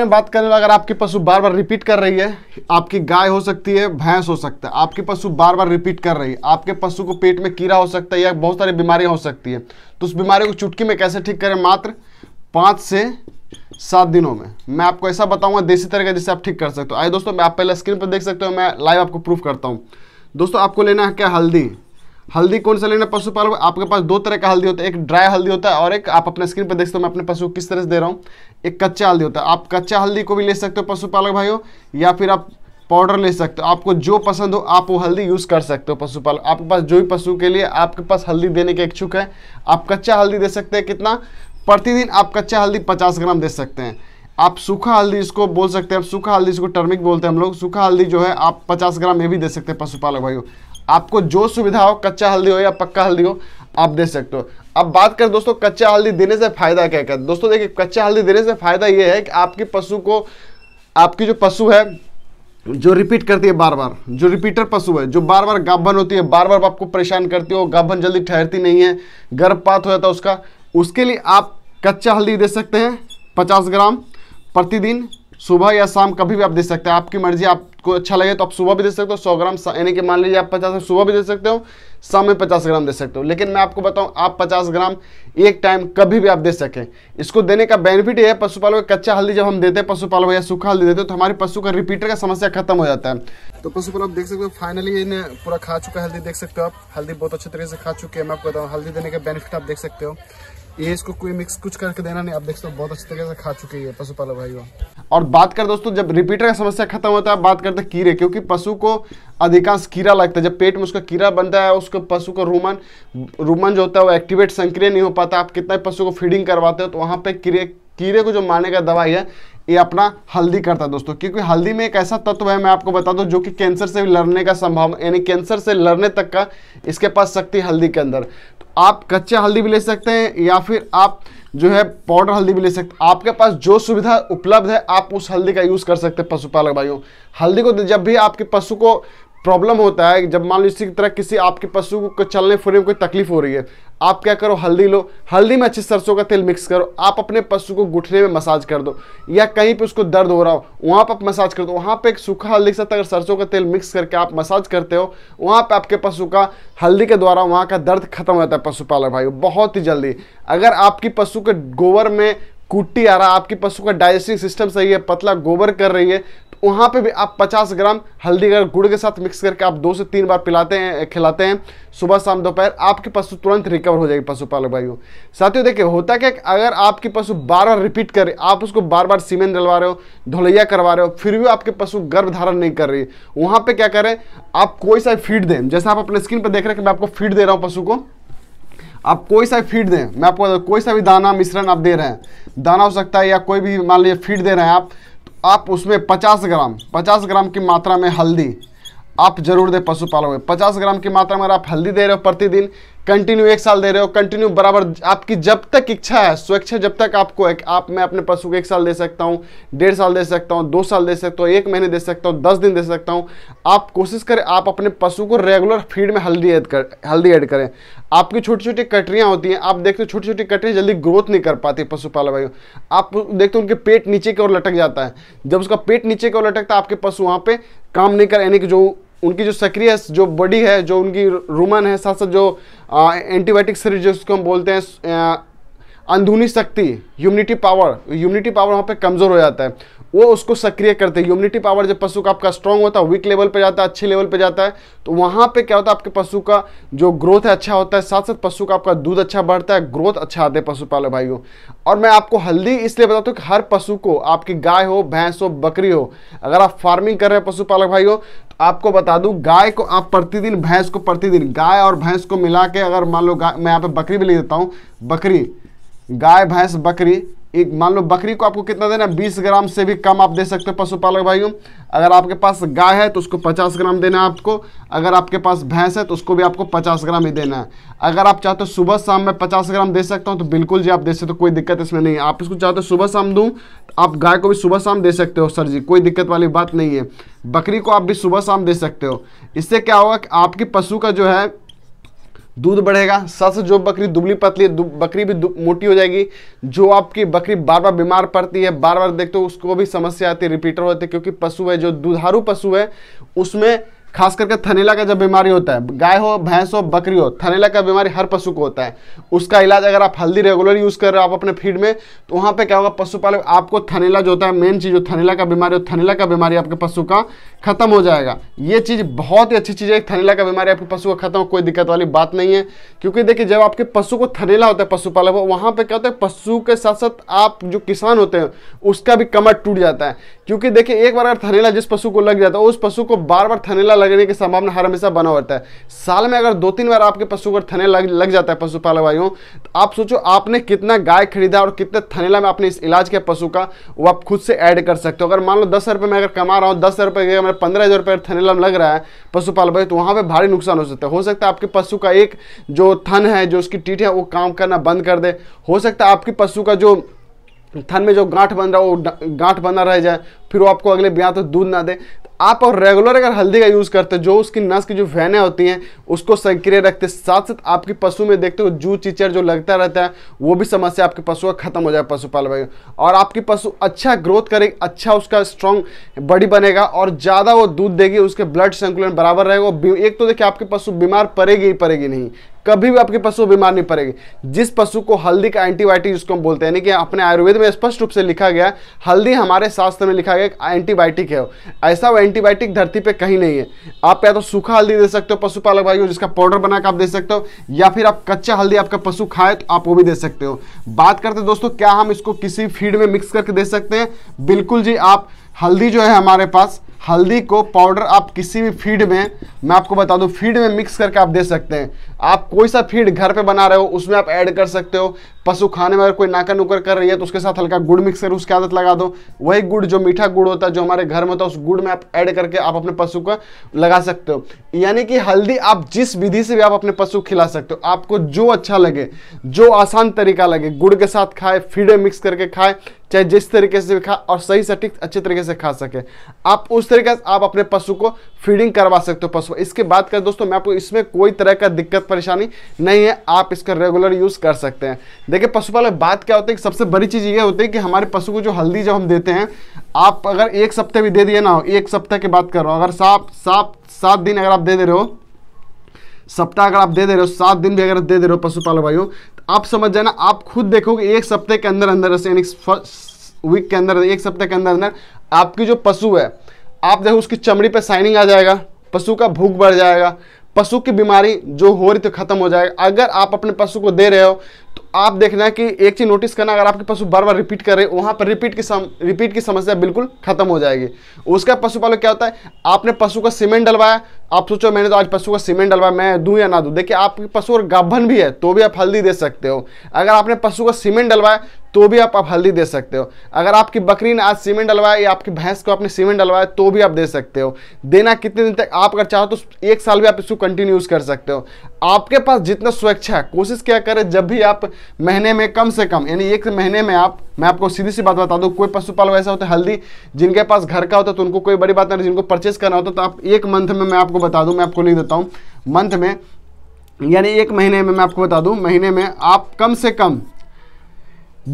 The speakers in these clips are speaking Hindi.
में बात करें अगर आपकी पशु बार बार रिपीट कर रही है आपकी गाय हो सकती है भैंस हो सकता है आपकी पशु बार बार रिपीट कर रही है आपके पशु को पेट में कीड़ा हो सकता है या बहुत सारी बीमारियां हो सकती है तो उस बीमारी को चुटकी में कैसे ठीक करें मात्र पाँच से सात दिनों में मैं आपको ऐसा बताऊंगा देसी तरह जिससे आप ठीक कर सकते हो आए दोस्तों मैं आप पहले स्क्रीन पर देख सकते हो मैं लाइव आपको प्रूफ करता हूँ दोस्तों आपको लेना है क्या हल्दी हल्दी कौन सा लेना पशुपालक आपके पास दो तरह का हल्दी होता है एक ड्राई हल्दी होता है और एक आप अपने स्क्रीन पर देख सकते हो मैं अपने पशु को किस तरह से दे रहा हूँ एक कच्चा हल्दी होता है आप कच्चा हल्दी को भी ले सकते हो पशुपालक भाइयों या फिर आप पाउडर ले सकते हो आपको जो पसंद हो आप वो हल्दी यूज़ कर सकते हो पशुपालक आपके पास जो भी पशु के लिए आपके पास हल्दी देने के इच्छुक है आप कच्चा हल्दी दे सकते हैं कितना प्रतिदिन आप कच्चा हल्दी पचास ग्राम दे सकते हैं आप सूखा हल्दी इसको बोल सकते हैं आप सूखा हल्दी इसको टर्मिक बोलते हैं हम लोग सूखा हल्दी जो है आप 50 ग्राम ये भी दे सकते हैं पशुपालक भाइयों आपको जो सुविधा हो कच्चा हल्दी हो या पक्का हल्दी हो आप दे सकते हो अब बात करें दोस्तों कच्चा हल्दी देने से फ़ायदा क्या कर दोस्तों देखिए कच्चा हल्दी देने से फ़ायदा यह है कि आपके पशु को आपकी जो पशु है जो रिपीट करती है बार बार जो रिपीटर पशु है जो बार बार गाभन होती है बार बार आपको परेशान करती हो गाभन जल्दी ठहरती नहीं है गर्भपात हो जाता है उसका उसके लिए आप कच्चा हल्दी दे सकते हैं पचास ग्राम प्रतिदिन सुबह या शाम कभी भी आप दे सकते हैं आपकी मर्जी आपको अच्छा लगे तो आप सुबह भी दे सकते हो सौ ग्राम यानी कि मान लीजिए आप पचास ग्राम सुबह भी दे सकते हो शाम में पचास ग्राम दे सकते हो लेकिन मैं आपको बताऊं आप पचास ग्राम एक टाइम कभी भी आप दे सकें इसको देने का बेनिफिट ये है पशुपालक कच्चा हल्दी जब हम देते हैं पशुपालक या सूखा हल्दी देते हैं तो हमारे पशु का रिपीटर का समस्या खत्म हो जाता है तो पशुपालक देख सकते हो फाइनली इन्हें पूरा खा चुका हल्दी देख सकते हो आप हल्दी बहुत अच्छे तरीके से खा चुके हैं मैं आपको बताऊँ हल्दी देने का बेनिफिट आप देख सकते हो ये इसको कोई मिक्स कुछ करके देना नहीं आप देख सकते हो बहुत अच्छी तरीके से खा चुके हैं पशुपालक भाई और बात कर दोस्तों जब रिपीटर का समस्या खत्म होता है बात करते हैं कीड़े क्योंकि पशु को अधिकांश कीड़ा लगता है जब पेट में उसका कीड़ा बनता है उसको पशु को रूमन रूमन जो होता है वो एक्टिवेट संक्रिय नहीं हो पाता आप कितना पशु को फीडिंग करवाते हो तो वहाँ पर कीड़े कीड़े को जो मारने का दवाई है ये अपना हल्दी करता है दोस्तों क्योंकि हल्दी में एक ऐसा तत्व है मैं आपको बता दूं जो कि कैंसर से लड़ने का संभावना यानी कैंसर से लड़ने तक का इसके पास शक्ति हल्दी के अंदर तो आप कच्चा हल्दी भी ले सकते हैं या फिर आप जो है पाउडर हल्दी भी ले सकते हैं आपके पास जो सुविधा उपलब्ध है आप उस हल्दी का यूज़ कर सकते हैं पशुपालक भाइयों हल्दी को जब भी आपके पशु को प्रॉब्लम होता है जब मान लो इसी तरह किसी आपके पशु को चलने फिरने में कोई तकलीफ हो रही है आप क्या करो हल्दी लो हल्दी में अच्छे सरसों का तेल मिक्स करो आप अपने पशु को घुटने में मसाज कर दो या कहीं पे उसको दर्द हो रहा हो वहाँ पर आप मसाज कर दो वहाँ पे एक सूखा हल्दी के साथ अगर सरसों का तेल मिक्स करके आप मसाज करते हो वहाँ पे आपके पशु का हल्दी के द्वारा वहाँ का दर्द खत्म हो जाता है पशुपालक भाई बहुत ही जल्दी अगर आपकी पशु के गोबर में कुट्टी आ रहा है आपके पशु का डाइजेस्टिव सिस्टम सही है पतला गोबर कर रही है वहाँ पे भी आप 50 ग्राम हल्दी का गुड़ के साथ मिक्स करके आप दो से तीन बार पिलाते हैं खिलाते हैं सुबह शाम दोपहर आपकी पशु तुरंत रिकवर हो जाएगी पशुपालक भाइयों साथियों देखिए होता क्या अगर आपकी पशु बार बार रिपीट करे आप उसको बार बार सीमेंट डलवा रहे हो धुलैया करवा रहे हो फिर भी आपके पशु गर्भ धारण नहीं कर रही वहाँ पर क्या करें आप कोई सा फीड दें जैसे आप अपने स्क्रीन पर देख रहे हैं कि मैं आपको फीड दे रहा हूँ पशु को आप कोई सा फीड दें मैं आपको कोई सा भी दाना मिश्रण आप दे रहे हैं दाना हो सकता है या कोई भी मान लीजिए फीड दे रहे हैं आप आप उसमें 50 ग्राम 50 ग्राम की मात्रा में हल्दी आप जरूर दें पशुपालकों में 50 ग्राम की मात्रा में आप हल्दी दे रहे हो प्रतिदिन कंटिन्यू एक साल दे रहे हो कंटिन्यू बराबर आपकी जब तक इच्छा है स्वेच्छा जब तक आपको एक आप मैं अपने पशु को एक साल दे सकता हूँ डेढ़ साल दे सकता हूँ दो साल दे सकता हूँ एक महीने दे सकता हूँ दस दिन दे सकता हूँ आप कोशिश करें आप अपने पशु को रेगुलर फीड में हल्दी ऐड कर हल्दी ऐड करें आपकी छोटी छोटी कटरियाँ होती हैं आप देखते हो छोटी छोटी कटरियाँ जल्दी ग्रोथ नहीं कर पाती पशुपालक भाइयों आप देखते हो उनके पेट नीचे की ओर लटक जाता है जब उसका पेट नीचे की ओर लटकता है आपके पशु वहाँ पर काम नहीं कर यानी कि जो उनकी जो सक्रिय जो बॉडी है जो उनकी रूमन है साथ साथ जो एंटीबायोटिक सीरीज जिसको हम बोलते हैं अंदरूनी शक्ति ह्यूमिनिटी पावर ह्यूमिनिटी पावर वहाँ पे कमज़ोर हो जाता है वो उसको सक्रिय करते हैं ह्यूमिनिटी पावर जब पशु का आपका स्ट्रांग होता है वीक लेवल पे जाता है अच्छे लेवल पे जाता है तो वहाँ पे क्या होता है आपके पशु का जो ग्रोथ है अच्छा होता है साथ साथ पशु का आपका दूध अच्छा बढ़ता है ग्रोथ अच्छा आता है पशुपालक भाइयों और मैं आपको हल्दी इसलिए बताता हूँ कि हर पशु को आपकी गाय हो भैंस हो बकरी हो अगर आप फार्मिंग कर रहे हैं पशुपालक भाई तो आपको बता दूँ गाय को आप प्रतिदिन भैंस को प्रतिदिन गाय और भैंस को मिला के अगर मान लो गाय मैं यहाँ पर बकरी भी ले देता हूँ बकरी गाय भैंस बकरी एक मान लो बकरी को आपको कितना देना है बीस ग्राम से भी कम आप दे सकते हो पशुपालक भाइयों अगर आपके पास गाय है तो उसको पचास ग्राम देना है आपको अगर आपके पास भैंस है तो उसको भी आपको पचास ग्राम ही देना है अगर आप चाहते हो सुबह शाम में पचास ग्राम दे सकता हूँ तो बिल्कुल जी आप दे सकते हो कोई दिक्कत इसमें नहीं है आप इसको चाहते हो सुबह शाम दूँ तो आप गाय को भी सुबह शाम दे सकते हो सर जी कोई दिक्कत वाली बात नहीं है बकरी को आप भी सुबह शाम दे सकते हो इससे क्या होगा कि आपके पशु का जो है दूध बढ़ेगा सस जो बकरी दुबली पतली बकरी भी मोटी हो जाएगी जो आपकी बकरी बार बार बीमार पड़ती है बार बार देखते हो उसको भी समस्या आती है रिपीटर होते क्योंकि पशु है जो दुधारू पशु है उसमें खास करके थनेला का जब बीमारी होता है गाय हो भैंस हो बकरी हो थनेला का बीमारी हर पशु को होता है उसका इलाज अगर आप हल्दी रेगुलर यूज़ कर रहे हो आप अपने फीड में तो वहाँ पर क्या होगा पशुपालक आपको थनेला जो होता है मेन चीज़ जो थनेला का बीमारी हो थनेला का बीमारी आपके पशु का खत्म हो जाएगा ये चीज़ बहुत ही अच्छी चीज़ है थनेला का बीमारी आपके पशु का खत्म कोई दिक्कत वाली बात नहीं है क्योंकि देखिए जब आपके पशु को थनेला होता है पशुपालक हो वहाँ पर क्या होता है पशु के साथ साथ आप जो किसान होते हैं उसका भी कमर टूट जाता है क्योंकि देखिए एक बार अगर थनेला जिस पशु को लग जाता है उस पशु को बार बार थनेला लगने की संभावना हर हमेशा बना होता है साल में अगर दो तीन बार आपके पशु अगर थने लग लग जाता है पशुपालक भाइयों तो आप सोचो आपने कितना गाय खरीदा और कितने थनेला में आपने इस इलाज किया पशु का वो आप खुद से ऐड कर सकते हो अगर मान लो दस रुपये में अगर कमा रहा हूँ दस रुपये रुपये मेरे पंद्रह हज़ार रुपये थनेला में लग रहा है पशुपालक भाई तो वहाँ पर भारी नुकसान हो सकता है हो सकता है आपके पशु का एक जो थन है जो उसकी टीट है वो काम करना बंद कर दे हो सकता है आपके पशु का जो थन में जो गांठ बन रहा है वो गांठ बना रह जाए फिर वो आपको अगले ब्याह तक तो दूध ना दे आप और रेगुलर अगर हल्दी का यूज़ करते जो उसकी नस की जो वहनें होती हैं उसको सक्रिय रखते साथ साथ आपके पशु में देखते हो जू चीचर जो लगता रहता है वो भी समस्या आपके पशु का खत्म हो जाए पशुपालन में और आपके पशु अच्छा ग्रोथ करेगी अच्छा उसका स्ट्रॉन्ग बॉडी बनेगा और ज़्यादा वो दूध देगी उसके ब्लड संकुलन बराबर रहेगा एक तो देखिए आपके पशु बीमार पड़ेगी ही पड़ेगी नहीं कभी भी आपके पशु बीमार नहीं पड़ेगी जिस पशु को हल्दी का एंटीबायोटिक जिसको हम बोलते हैं कि अपने आयुर्वेद में स्पष्ट रूप से लिखा गया हल्दी हमारे शास्त्र में लिखा गया एंटीबायोटिक है ऐसा वो एंटीबायोटिक धरती पर कहीं नहीं है आप या तो सूखा हल्दी दे सकते हो पशुपालक भाई जिसका पाउडर बना आप दे सकते हो या फिर आप कच्चा हल्दी आपका पशु खाए तो आप वो भी दे सकते हो बात करते दोस्तों क्या हम इसको किसी फीड में मिक्स करके दे सकते हैं बिल्कुल जी आप हल्दी जो है हमारे पास हल्दी को पाउडर आप किसी भी फीड में मैं आपको बता दूं फीड में मिक्स करके आप दे सकते हैं आप कोई सा फीड घर पे बना रहे हो उसमें आप ऐड कर सकते हो पशु खाने में अगर कोई नाका नुकर कर रही है तो उसके साथ हल्का गुड़ मिक्स कर उसकी आदत लगा दो वही गुड़ जो मीठा गुड़ होता है जो हमारे घर में होता है उस गुड़ में आप ऐड करके आप अपने पशु का लगा सकते हो यानी कि हल्दी आप जिस विधि से भी आप अपने पशु खिला सकते हो आपको जो अच्छा लगे जो आसान तरीका लगे गुड़ के साथ खाए फीड मिक्स करके खाए चाहे जिस तरीके से भी खा और सही सटीक अच्छे तरीके से खा सके आप उस तरीके से आप अपने पशु को फीडिंग करवा सकते हो पशु इसके बाद कर दोस्तों मैं आपको इसमें कोई तरह का दिक्कत परेशानी नहीं है आप इसका रेगुलर यूज़ कर सकते हैं देखिए पशुपालन बात क्या होती है सबसे बड़ी चीज़ ये होती है कि हमारे पशु को जो हल्दी जब हम देते हैं आप अगर एक सप्ताह भी दे दिए ना हो एक सप्ताह की बात कर रहा हूँ अगर सात सात सात दिन अगर आप दे दे रहे हो सप्ताह अगर आप दे दे रहे हो सात दिन भी अगर दे दे रहे हो पशुपालक भाइयों आप समझ जाना आप खुद देखोगे एक सप्ताह के अंदर अंदर यानी वीक के अंदर एक सप्ताह के अंदर अंदर आपकी जो पशु है आप देखो उसकी चमड़ी पर शाइनिंग आ जाएगा पशु का भूख बढ़ जाएगा पशु की बीमारी जो हो रही तो खत्म हो जाएगा अगर आप अपने पशु को दे रहे हो तो आप देखना है कि एक चीज़ नोटिस करना अगर आपके पशु बार बार रिपीट कर रहे वहां पर रिपीट की सम रिपीट की समस्या बिल्कुल खत्म हो जाएगी उसका पशुपालक क्या होता है आपने पशु का सीमेंट डलवाया आप सोचो मैंने तो आज पशु का सीमेंट डलवाया मैं दूं या ना दूं देखिए आपके पशु और गाभन भी है तो भी आप हल्दी दे सकते हो अगर आपने पशु का सीमेंट डलवाया तो भी आप, आप हल्दी दे सकते हो अगर आपकी बकरी ने आज सीमेंट डलवाया या आपकी भैंस को आपने सीमेंट डलवाया तो भी आप दे सकते हो देना कितने दिन तक आप अगर चाहो तो एक साल भी आप इसको कंटिन्यूज कर सकते हो आपके पास जितना स्वेच्छा है कोशिश क्या करें जब भी आप महीने में कम से कम यानी एक महीने में आप मैं आपको सीधी सी बात बता दूं कोई पशुपालन ऐसा होता है हल्दी जिनके पास घर का होता है तो उनको कोई बड़ी बात नहीं जिनको परचेस करना होता तो आप एक मंथ में मैं आपको बता दूं मैं आपको लिख देता हूं मंथ में यानी एक महीने में मैं आपको बता दूं महीने में आप कम से कम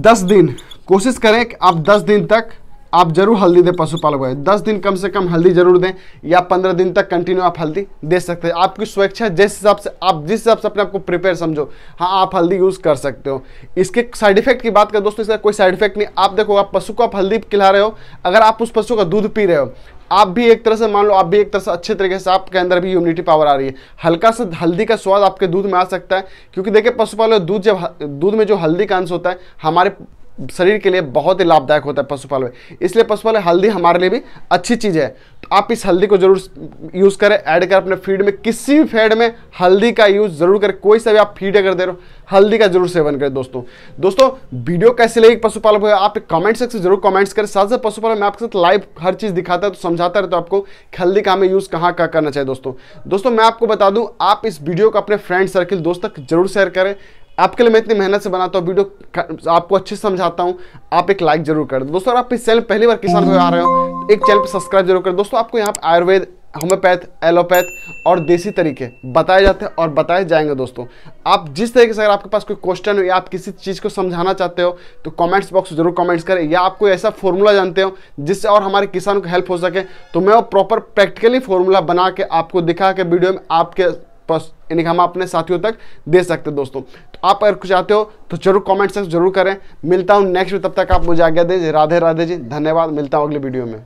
दस दिन कोशिश करें कि आप दस दिन तक आप जरूर हल्दी दें पशुपालक भाई दस दिन कम से कम हल्दी जरूर दें या पंद्रह दिन तक कंटिन्यू आप हल्दी दे सकते हैं आपकी स्वेच्छा जिस हिसाब से आप जिस हिसाब से अपने आपको प्रिपेयर समझो हाँ आप हल्दी यूज़ कर सकते हो इसके साइड इफेक्ट की बात करें दोस्तों इसका कोई साइड इफेक्ट नहीं आप देखो आप पशु को आप हल्दी खिला रहे हो अगर आप उस पशु का दूध पी रहे हो आप भी एक तरह से मान लो आप भी एक तरह से अच्छे तरीके से आपके अंदर भी इम्यूनिटी पावर आ रही है हल्का सा हल्दी का स्वाद आपके दूध में आ सकता है क्योंकि देखिए पशुपालन दूध जब दूध में जो हल्दी का अंश होता है हमारे शरीर के लिए बहुत ही लाभदायक होता है पशुपालन में इसलिए पशुपालन हल्दी हमारे लिए भी अच्छी चीज़ है तो आप इस हल्दी को जरूर यूज़ करें ऐड करें अपने फीड में किसी भी फेड में हल्दी का यूज़ जरूर करें कोई सा भी आप फीड अगर दे रहे हो हल्दी का जरूर सेवन करें दोस्तों दोस्तों वीडियो कैसे लगी पशुपालन हुआ आप कमेंट सेक्शन जरूर कमेंट्स करें साथ साथ पशुपालन में आपके साथ लाइव हर चीज़ दिखाता है तो समझाता है तो आपको हल्दी का हमें यूज़ कहाँ कहाँ करना चाहिए दोस्तों दोस्तों मैं आपको बता दूँ आप इस वीडियो को अपने फ्रेंड सर्किल दोस्त तक जरूर शेयर करें आपके लिए मैं इतनी मेहनत से बनाता हूँ वीडियो आपको अच्छे से समझाता हूँ आप एक लाइक जरूर कर दो दोस्तों अगर आप इस चैनल पहली बार किसान को आ रहे हो एक चैनल पर सब्सक्राइब जरूर कर दोस्तों आपको यहाँ पर आयुर्वेद होम्योपैथ एलोपैथ और देसी तरीके बताए जाते हैं और बताए जाएंगे दोस्तों आप जिस तरीके से अगर आपके पास कोई क्वेश्चन हो या आप किसी चीज़ को समझाना चाहते हो तो कमेंट्स बॉक्स जरूर कमेंट्स करें या आप कोई ऐसा फॉर्मूला जानते हो जिससे और हमारे किसान को हेल्प हो सके तो मैं वो प्रॉपर प्रैक्टिकली फॉर्मूला बना के आपको दिखा के वीडियो में आपके यानी कि हम अपने साथियों तक दे सकते हैं दोस्तों तो आप अगर कुछ चाहते हो तो जरूर कॉमेंट सेक्शन जरूर करें मिलता हूँ नेक्स्ट में तब तक आप मुझे आज्ञा दें राधे राधे जी धन्यवाद मिलता हूँ अगले वीडियो में